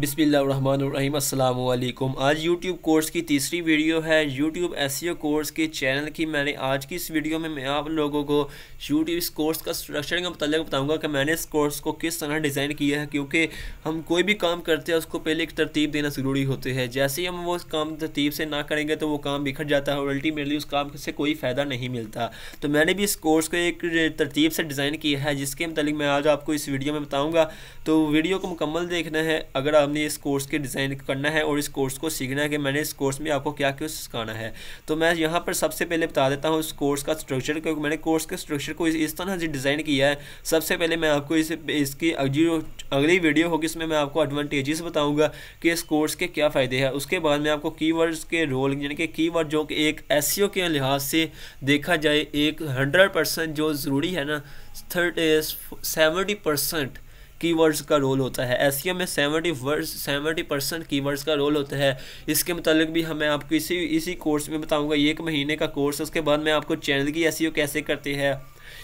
बिसमीम अल्लाम आज YouTube कोर्स की तीसरी वीडियो है YouTube एस कोर्स e के चैनल की मैंने आज की इस वीडियो में मैं आप लोगों को YouTube इस कोर्स का स्ट्रक्चर के मतलब बताऊंगा कि मैंने इस कोर्स को किस तरह डिज़ाइन किया है क्योंकि हम कोई भी काम करते हैं उसको पहले एक तरतीब देना ज़रूरी होते हैं जैसे ही हम वो काम तरतीब से ना करेंगे तो वो काम बिखर जाता है और अल्टीमेटली उस काम से कोई फ़ायदा नहीं मिलता तो मैंने भी इस कोर्स को एक तरतीब से डिज़ाइन किया है जिसके मतलब मैं आज आपको इस वीडियो में बताऊँगा तो वीडियो को मुकम्मल देखना है अगर आप आपने इस कोर्स के डिज़ाइन करना है और इस कोर्स को सीखना है कि मैंने इस कोर्स में आपको क्या क्यों सिखाना है तो मैं यहाँ पर सबसे पहले बता देता हूँ इस कोर्स का स्ट्रक्चर क्योंकि मैंने कोर्स के स्ट्रक्चर को इस तरह से डिज़ाइन किया है सबसे पहले मैं आपको इस इसकी अगली वीडियो होगी इसमें मैं आपको एडवांटेजेस बताऊँगा कि इस कोर्स के क्या फ़ायदे हैं उसके बाद मैं आपको की के रोल यानी कि की जो कि एक एस e के लिहाज से देखा जाए एक हंड्रेड परसेंट जो ज़रूरी है ना थर्ट सेवेंटी परसेंट कीवर्ड्स का रोल होता है एस e में सेवेंटी वर्ड्स सेवेंटी परसेंट की का रोल होता है इसके मतलब भी हमें आपको इसी इसी कोर्स में बताऊंगा ये एक महीने का कोर्स उसके बाद मैं आपको चैनल की एस e कैसे करते हैं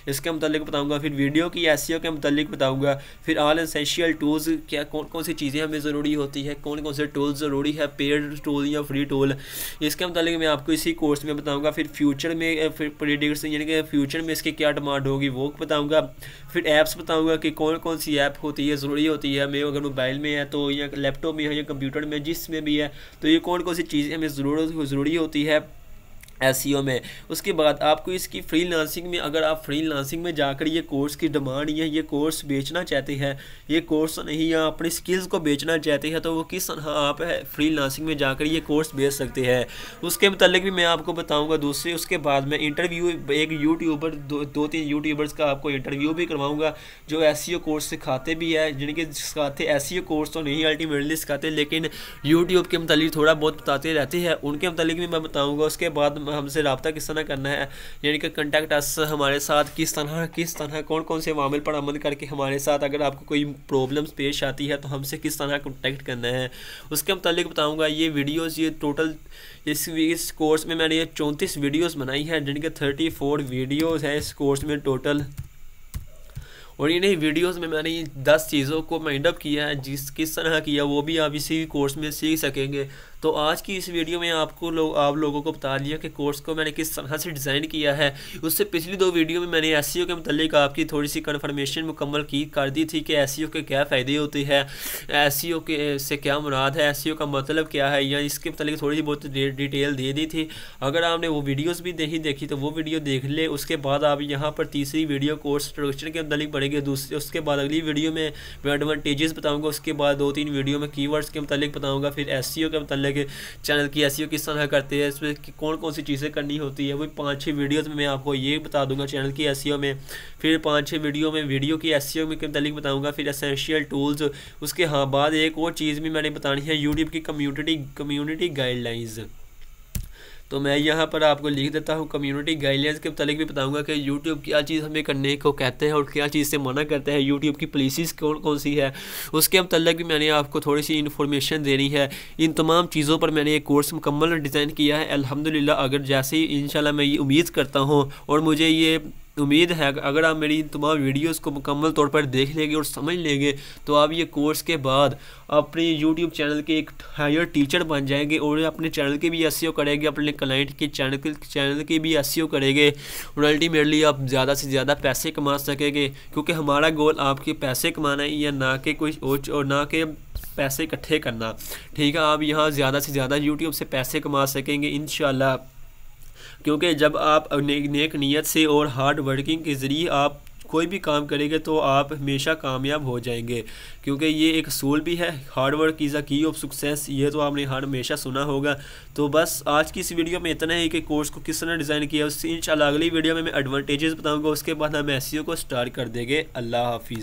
इसके मतलब बताऊँगा फिर वीडियो की एस के मतलब बताऊँगा फिर आल इसेंशियल टूल्स क्या कौन कौन सी चीज़ें हमें ज़रूरी होती है कौन कौन से टूल्स ज़रूरी है पेड टूल या फ्री टूल इसके मतलब मैं आपको इसी कोर्स में बताऊँगा फिर फ्यूचर में फिर प्रिडिक्स यानी कि फ्यूचर में इसकी क्या डिमांड होगी वो बताऊँगा फिर ऐप्स बताऊँगा कि कौन कौन सी ऐप होती है ज़रूरी होती है मैं अगर मोबाइल में है तो या लैपटॉप में है या कंप्यूटर में जिसमें भी है तो ये कौन कौन सी चीज़ें हमें ज़रूरत ज़रूरी होती है एस e में उसके बाद आपको इसकी फ्री लांसिंग में अगर आप फ्री लांसिंग में जाकर ये कोर्स की डिमांड या ये कोर्स बेचना चाहते हैं ये कोर्स नहीं या अपनी स्किल्स को बेचना चाहते हैं तो वो किस तरह आप फ्री लांसिंग में जाकर ये कोर्स बेच सकते हैं उसके मतलब भी मैं आपको बताऊँगा दूसरे उसके बाद मैं इंटरव्यू एक यूट्यूबर दो, दो तीन यूट्यूबर्स का आपको इंटरव्यू भी करवाऊँगा जो एस कोर्स e सिखाते भी है जिनके सिखाते एस कोर्स e तो नहीं अल्टीमेटली सिखाते लेकिन यूट्यूब के मतलब थोड़ा बहुत बताते रहते हैं उनके मतलब भी मैं बताऊँगा उसके बाद हमसे रबता किस तरह करना है यानी कि कंटेक्ट अस हमारे साथ किस तरह किस तरह कौन कौन से मामल पर अमल करके हमारे साथ अगर आपको कोई प्रॉब्लम्स पेश आती है तो हमसे किस तरह कॉन्टेक्ट करना है उसके मतलब बताऊँगा ये वीडियोज़ ये टोटल इस इस कोर्स में मैंने ये चौंतीस वीडियोज़ बनाई हैं जिनके थर्टी फोर वीडियोज़ हैं इस कोर्स में टोटल और ही वीडियोस में मैंने ये दस चीज़ों को माइंड अप किया है जिस किस तरह किया वो भी आप इसी कोर्स में सीख सकेंगे तो आज की इस वीडियो में आपको लोग आप लोगों को बता दिया कि कोर्स को मैंने किस तरह से डिज़ाइन किया है उससे पिछली दो वीडियो में मैंने एस के मतलब आपकी थोड़ी सी कन्फर्मेशन मुकम्मल की कर दी थी कि एस के क्या फ़ायदे होते हैं एस के से क्या मुराद है एस का मतलब क्या है या इसके मतलब थोड़ी सी बहुत डिटेल दे दी थी अगर आपने वो वीडियोज़ भी नहीं देखी तो वो वीडियो देख ले उसके बाद आप यहाँ पर तीसरी वीडियो कोर्स इंट्रोडक्शन के मतलब पड़ेगी दूसरे उसके बाद अगली वीडियो में मैं एडवांटेजेस बताऊंगा उसके बाद दो तीन वीडियो में कीवर्ड्स के मतलब बताऊंगा फिर एस के मतलब चैनल की एस किस तरह करते हैं इसमें कौन कौन सी चीज़ें करनी होती है वही पाँच छः वीडियोज़ में मैं आपको ये बता दूँगा चैनल की एस में फिर पाँच छः वीडियो में वीडियो की एस में के मतलब बताऊँगा फिर असेंशियल टूल्स उसके हाँ बाद एक और चीज़ भी मैंने बतानी है यूट्यूब की कम्यूनिटी कम्यूनिटी गाइडलाइंस तो मैं यहाँ पर आपको लिख देता हूँ कम्युनिटी गाइडलाइंस के मतलब भी बताऊँगा कि यूट्यूब क्या चीज़ हमें करने को कहते हैं और क्या चीज़ से मना करते हैं यूट्यूब की पॉलिसीज़ कौन कौन सी है उसके मतलब भी मैंने आपको थोड़ी सी इन्फॉर्मेशन देनी है इन तमाम चीज़ों पर मैंने एक कोर्स मुकम्मल डिज़ाइन किया है अलहमदिल्ला अगर जैसे ही इन मैं ये उम्मीद करता हूँ और मुझे ये उम्मीद है अगर आप मेरी तमाम वीडियोस को मुकम्मल तौर पर देख लेंगे और समझ लेंगे तो आप ये कोर्स के बाद अपने यूट्यूब चैनल के एक हायर टीचर बन जाएंगे और अपने चैनल के भी एस e करेंगे अपने क्लाइंट के चैनल के चैनल के भी एस e करेंगे और अल्टीमेटली आप ज़्यादा से ज़्यादा पैसे कमा सकेंगे क्योंकि हमारा गोल आपके पैसे कमाना है या ना कि कुछ और ना कि पैसे इकट्ठे करना ठीक है आप यहाँ ज़्यादा से ज़्यादा यूट्यूब से पैसे कमा सकेंगे इन क्योंकि जब आप ने, नेक नीयत से और हार्ड वर्किंग के ज़रिए आप कोई भी काम करेंगे तो आप हमेशा कामयाब हो जाएंगे क्योंकि ये एक सोल भी है हार्ड वर्क इज़ अ की ऑफ सक्सेस ये तो आपने हर हमेशा सुना होगा तो बस आज की इस वीडियो में इतना ही कि कोर्स को किस तरह डिज़ाइन किया उससे इन अगली वीडियो में मैं एडवांटेजेस बताऊँगा उसके बाद हम एस को स्टार्ट कर देंगे अल्लाह हाफिज़